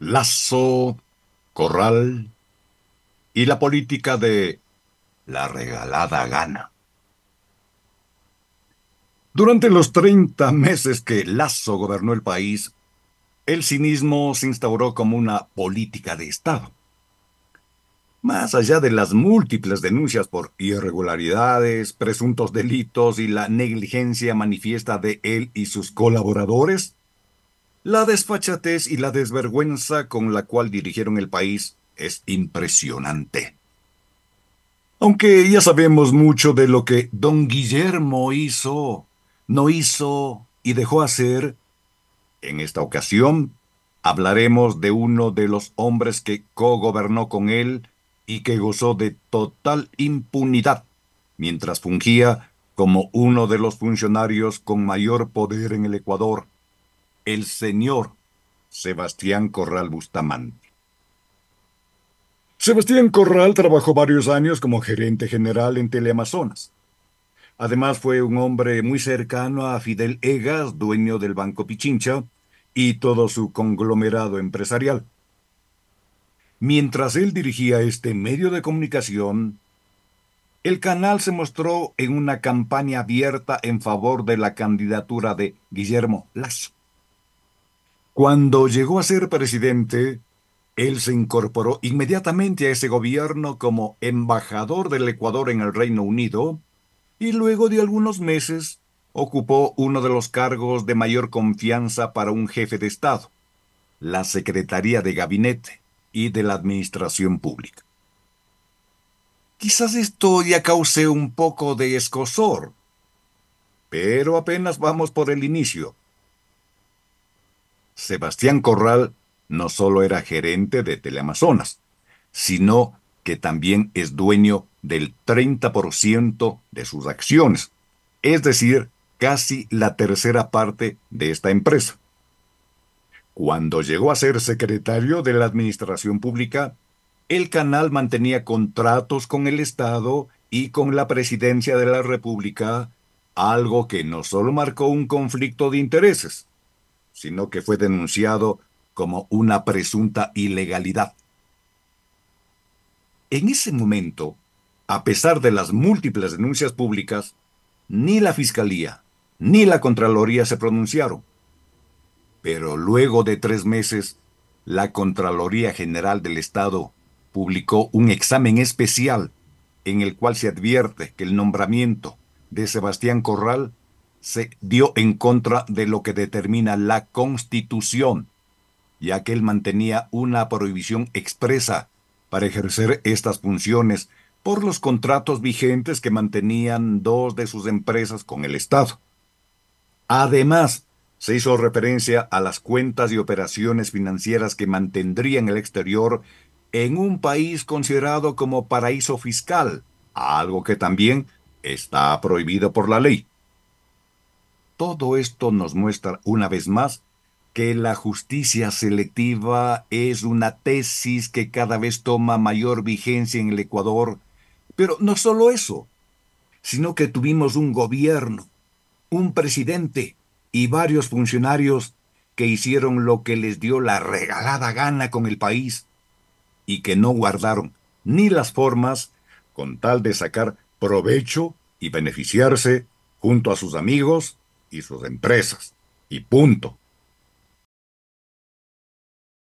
Lazo, Corral y la política de la regalada gana. Durante los 30 meses que Lazo gobernó el país, el cinismo se instauró como una política de Estado. Más allá de las múltiples denuncias por irregularidades, presuntos delitos y la negligencia manifiesta de él y sus colaboradores, la desfachatez y la desvergüenza con la cual dirigieron el país es impresionante. Aunque ya sabemos mucho de lo que don Guillermo hizo, no hizo y dejó hacer, en esta ocasión hablaremos de uno de los hombres que cogobernó con él y que gozó de total impunidad mientras fungía como uno de los funcionarios con mayor poder en el Ecuador el señor Sebastián Corral Bustamante. Sebastián Corral trabajó varios años como gerente general en Teleamazonas. Además fue un hombre muy cercano a Fidel Egas, dueño del Banco Pichincha, y todo su conglomerado empresarial. Mientras él dirigía este medio de comunicación, el canal se mostró en una campaña abierta en favor de la candidatura de Guillermo Lasso. Cuando llegó a ser presidente, él se incorporó inmediatamente a ese gobierno como embajador del Ecuador en el Reino Unido y luego de algunos meses ocupó uno de los cargos de mayor confianza para un jefe de Estado, la Secretaría de Gabinete y de la Administración Pública. Quizás esto ya cause un poco de escosor, pero apenas vamos por el inicio. Sebastián Corral no solo era gerente de Teleamazonas, sino que también es dueño del 30% de sus acciones, es decir, casi la tercera parte de esta empresa. Cuando llegó a ser secretario de la Administración Pública, el canal mantenía contratos con el Estado y con la Presidencia de la República, algo que no solo marcó un conflicto de intereses, sino que fue denunciado como una presunta ilegalidad. En ese momento, a pesar de las múltiples denuncias públicas, ni la Fiscalía ni la Contraloría se pronunciaron. Pero luego de tres meses, la Contraloría General del Estado publicó un examen especial en el cual se advierte que el nombramiento de Sebastián Corral se dio en contra de lo que determina la Constitución, ya que él mantenía una prohibición expresa para ejercer estas funciones por los contratos vigentes que mantenían dos de sus empresas con el Estado. Además, se hizo referencia a las cuentas y operaciones financieras que mantendría en el exterior en un país considerado como paraíso fiscal, algo que también está prohibido por la ley. Todo esto nos muestra una vez más que la justicia selectiva es una tesis que cada vez toma mayor vigencia en el Ecuador. Pero no solo eso, sino que tuvimos un gobierno, un presidente y varios funcionarios que hicieron lo que les dio la regalada gana con el país y que no guardaron ni las formas con tal de sacar provecho y beneficiarse, junto a sus amigos, y sus empresas. Y punto.